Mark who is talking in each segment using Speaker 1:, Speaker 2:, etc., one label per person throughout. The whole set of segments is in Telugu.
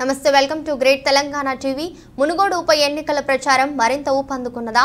Speaker 1: నమస్తే welcome to great Telangana TV Munugode ఉప ఎన్నికల ప్రచారం మరింత ఊపందుకున్నదా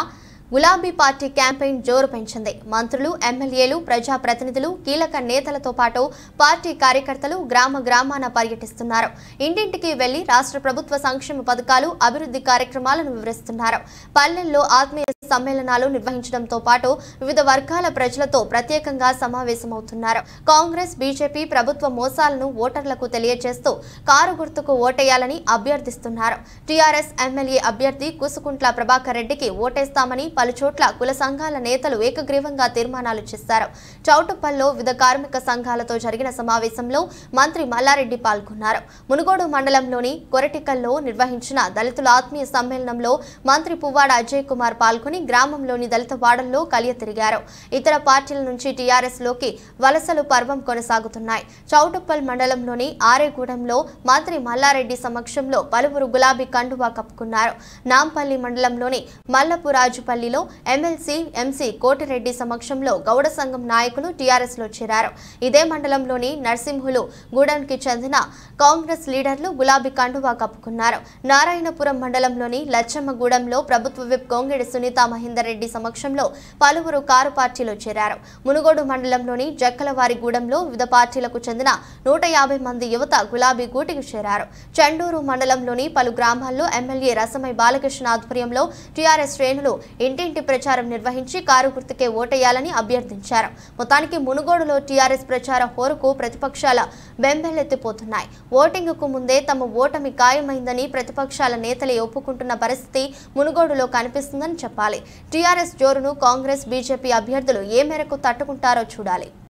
Speaker 1: గులాబీ పార్టీ క్యాంపెయిన్ జోరు పెంచింది మంత్రులు ఎమ్మెల్యేలు ప్రజాప్రతినిధులు కీలక నేతలతో పాటు పార్టీ కార్యకర్తలు గ్రామ గ్రామాన పర్యటిస్తున్నారు ఇంటింటికి వెళ్లి రాష్ట్ర ప్రభుత్వ సంక్షేమ పథకాలు అభివృద్ధి కార్యక్రమాలను వివరిస్తున్నారు పల్లెల్లో ఆత్మీయ సమ్మేళనాలు నిర్వహించడంతో పాటు వివిధ వర్గాల ప్రజలతో ప్రత్యేకంగా సమావేశమవుతున్నారు కాంగ్రెస్ బీజేపీ ప్రభుత్వ మోసాలను ఓటర్లకు తెలియజేస్తూ కారు గుర్తుకు ఓటేయాలని అభ్యర్థిస్తున్నారు టీఆర్ఎస్ ఎమ్మెల్యే అభ్యర్థి కుసుకుంట్ల ప్రభాకర్ రెడ్డికి ఓటేస్తామని పలుచోట్ల కుల సంఘాల నేతలు ఏకగ్రీవంగా తీర్మానాలు చేశారు చౌటుప్పల్లో వివిధ కార్మిక సంఘాలతో జరిగిన సమావేశంలో మంత్రి మల్లారెడ్డి పాల్గొన్నారు మునుగోడు మండలంలోని కొరటికల్లో నిర్వహించిన దళితుల ఆత్మీయ సమ్మేళనంలో మంత్రి పువ్వాడ అజయ్ కుమార్ పాల్గొని గ్రామంలోని దళిత వాడల్లో కలియ తిరిగారు ఇతర పార్టీల నుంచి టీఆర్ఎస్ లోకి వలసలు పర్వం కొనసాగుతున్నాయి చౌటుప్పల్ మండలంలోని ఆరేగూడెంలో మంత్రి మల్లారెడ్డి సమక్షంలో పలువురు గులాబీ కండువా కప్పుకున్నారు నాంపల్లి మండలంలోని మల్లపురాజుపల్లిలో ఎమ్మెల్సీ ఎంసీ కోటిరెడ్డి సమక్షంలో గౌడ సంఘం నాయకులు టీఆర్ఎస్ లో చేరారు ఇదే మండలంలోని నర్సింహులు గూడెంకి చెందిన కాంగ్రెస్ లీడర్లు గులాబీ కండువా కప్పుకున్నారు నారాయణపురం మండలంలోని లచ్చమ్మగూడెంలో ప్రభుత్వ విప్ కొంగిడి సునీత మహేందర్రెడ్డి రెడ్డి సమక్షంలో పలువురు కారు పార్టీలో చేరారు మునుగోడు మండలంలోని జక్కలవారిగూడెంలో వివిధ పార్టీలకు చెందిన నూట యాభై మంది యువత గులాబీ గూటికి చేరారు చండూరు మండలంలోని పలు గ్రామాల్లో ఎమ్మెల్యే రసమై బాలకృష్ణ ఆధ్వర్యంలో టీఆర్ఎస్ శ్రేణులు ఇంటింటి ప్రచారం నిర్వహించి కారు గుర్తుకే ఓటేయాలని అభ్యర్థించారు మొత్తానికి మునుగోడులో టీఆర్ఎస్ ప్రచార హోరుకు ప్రతిపక్షాల బెంబెలెత్తిపోతున్నాయి ఓటింగుకు ముందే తమ ఓటమి ఖాయమైందని ప్రతిపక్షాల నేతలే ఒప్పుకుంటున్న పరిస్థితి మునుగోడులో కనిపిస్తుందని చెప్పాలి చూడాలి టీఆర్ఎస్ జోరును కాంగ్రెస్ బీజేపీ అభ్యర్థులు ఏ మేరకు తట్టుకుంటారో చూడాలి